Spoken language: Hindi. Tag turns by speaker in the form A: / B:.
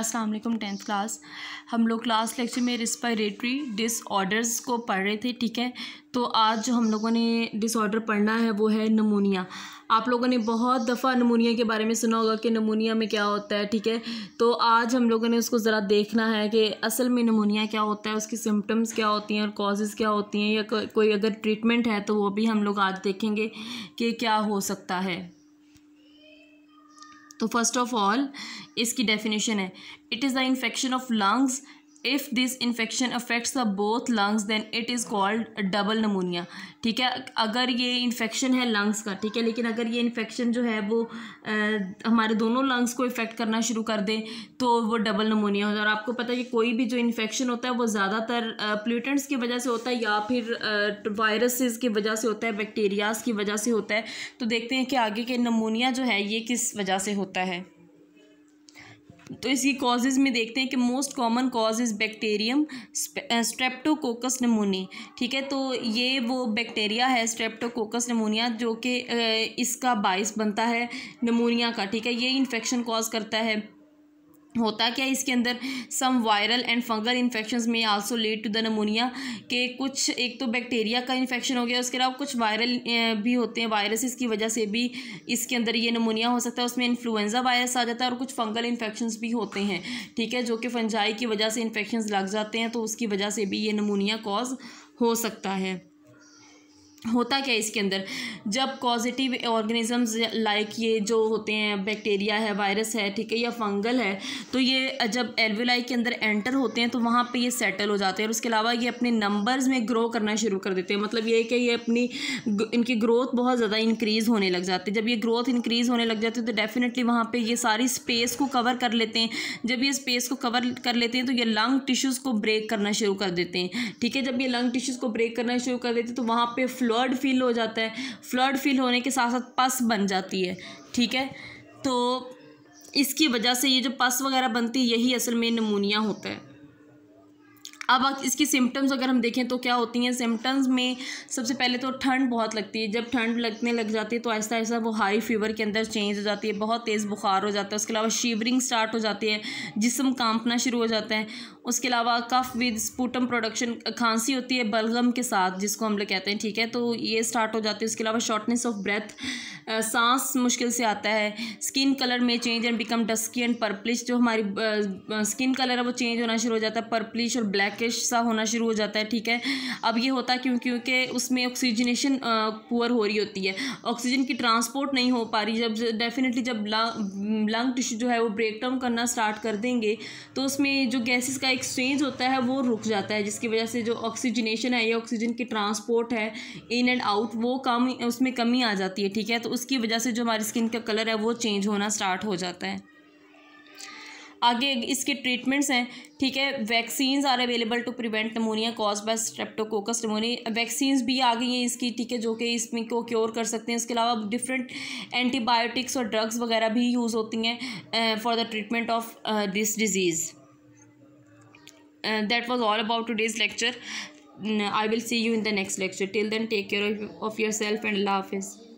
A: असलम टेंथ क्लास हम लोग लास्ट लेक्चर में रिस्पायरेटरी डिसऑर्डर्स को पढ़ रहे थे ठीक है तो आज जो हम लोगों ने डिसऑर्डर पढ़ना है वो है नमूनिया आप लोगों ने बहुत दफ़ा नमूनिया के बारे में सुना होगा कि नमूनिया में क्या होता है ठीक है तो आज हम लोगों ने उसको ज़रा देखना है कि असल में नमूनिया क्या होता है उसकी सिम्टम्स क्या होती हैं और कॉजेज़ क्या होती हैं या को, कोई अगर ट्रीटमेंट है तो वो भी हम लोग आज देखेंगे कि क्या हो सकता है तो फर्स्ट ऑफ ऑल इसकी डेफिनेशन है it is the infection of lungs if this infection affects the both lungs then it is called double pneumonia ठीक है अगर ये इन्फेक्शन है लंग्स का ठीक है लेकिन अगर ये इन्फेक्शन जो है वो आ, हमारे दोनों लंग्स को इफ़ेक्ट करना शुरू कर दे तो वो डबल नमूनिया होता है और आपको पता है कि कोई भी जो इन्फेक्शन होता है वो ज़्यादातर प्लूटेंट्स की वजह से होता है या फिर वायरसेस की वजह से होता है बैक्टीरियाज़ की वजह से होता है तो देखते हैं कि आगे के नमूनिया जो है ये किस वजह से होता है तो इसकी कॉजेज़ में देखते हैं कि most common cause is bacterium streptococcus pneumoniae ठीक है तो ये वो बैक्टीरिया है स्ट्रेप्टोकोकस नमूनिया जो कि इसका बायस बनता है नमूनिया का ठीक है ये इन्फेक्शन कॉज करता है होता क्या इसके अंदर some viral and fungal infection में also lead to the pneumonia के कुछ एक तो बैक्टीरिया का इन्फेक्शन हो गया उसके अलावा कुछ वायरल भी होते हैं वायरसेस की वजह से भी इसके अंदर ये नमोनिया हो सकता है उसमें इन्फ्लुएंजा वायरस आ जाता है और कुछ फंगल इन्फेक्शन भी होते हैं ठीक है जो कि फंजाई की वजह से इन्फेक्शन लग जाते हैं तो उसकी वजह से भी ये नमोनिया कॉज हो सकता है होता क्या है इसके अंदर जब पॉजिटिव ऑर्गेनिजम्स लाइक ये जो होते हैं बैक्टीरिया है वायरस है ठीक है या फंगल है तो ये जब एल्वेलाई के अंदर एंटर होते हैं तो वहाँ पे ये सेटल हो जाते हैं और उसके अलावा ये अपने नंबर्स में ग्रो करना शुरू कर देते हैं मतलब ये कि ये अपनी इनकी ग्रोथ बहुत ज़्यादा इंक्रीज़ होने लग जाती है जब ये ग्रोथ इंक्रीज़ होने लग जाती है तो डेफिनेटली वहाँ पर ये सारी स्पेस को कवर कर लेते हैं जब ये स्पेस को कवर कर लेते हैं तो ये लंग टिश्यूज़ को ब्रेक करना शुरू कर देते हैं ठीक है जब ये लंग टिश्यूज़ को ब्रेक करना शुरू कर देते हैं तो वहाँ पर फ्लड फील हो जाता है फ्लड फील होने के साथ साथ पस बन जाती है ठीक है तो इसकी वजह से ये जो पस वगैरह बनती है यही असल में नमूनिया होता है अब इसकी सिम्टम्स अगर हम देखें तो क्या होती हैं सिम्टम्स में सबसे पहले तो ठंड बहुत लगती है जब ठंड लगने लग जाती है तो ऐसा ऐसा वो हाई फीवर के अंदर चेंज हो जाती है बहुत तेज़ बुखार हो जाता है उसके अलावा शिवरिंग स्टार्ट हो जाती है जिसम कांपना शुरू हो जाता है उसके अलावा कफ विद स्पूटम प्रोडक्शन खांसी होती है बलगम के साथ जिसको हम लोग कहते हैं ठीक है तो ये स्टार्ट हो जाती है उसके अलावा शॉर्टनेस ऑफ ब्रेथ सांस मुश्किल से आता है स्किन कलर में change and become dusky and purplish जो हमारी स्किन कलर है वो चेंज होना शुरू हो जाता है पर्पलिश और ब्लैक ब्लैकिश सा होना शुरू हो जाता है ठीक है अब ये होता है क्यों क्योंकि उसमें ऑक्सीजनेशन पुअर हो रही होती है ऑक्सीजन की ट्रांसपोर्ट नहीं हो पा रही जब डेफिनेटली जब लंग टिश्यू जो है वो ब्रेक डाउन करना स्टार्ट कर देंगे तो उसमें जो गैसेस का एक्सचेंज होता है वो रुक जाता है जिसकी वजह से जो ऑक्सीजनेशन है या ऑक्सीजन की ट्रांसपोर्ट है इन एंड आउट वो कम उसमें कमी आ जाती है ठीक है तो उसकी वजह से जो हमारी स्किन का कलर है वो चेंज होना स्टार्ट हो जाता है आगे इसके ट्रीटमेंट्स हैं ठीक है vaccines are available to prevent pneumonia cause by streptococcus pneumonia vaccines भी आ गई हैं इसकी ठीक है जो कि इसमें को क्योर कर सकते हैं इसके अलावा डिफरेंट एंटीबायोटिक्स और ड्रग्स वगैरह भी यूज़ होती हैं for the treatment of this disease that was all about lecture I will see you in the next lecture till then take care of yourself and laugh is